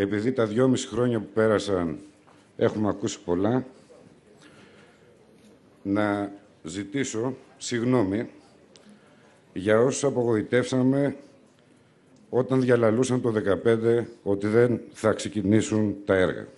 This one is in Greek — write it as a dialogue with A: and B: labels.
A: Επειδή τα δυόμιση χρόνια που πέρασαν έχουμε ακούσει πολλά, να ζητήσω συγγνώμη για όσους απογοητεύσαμε όταν διαλαλούσαν το 2015 ότι δεν θα
B: ξεκινήσουν τα έργα.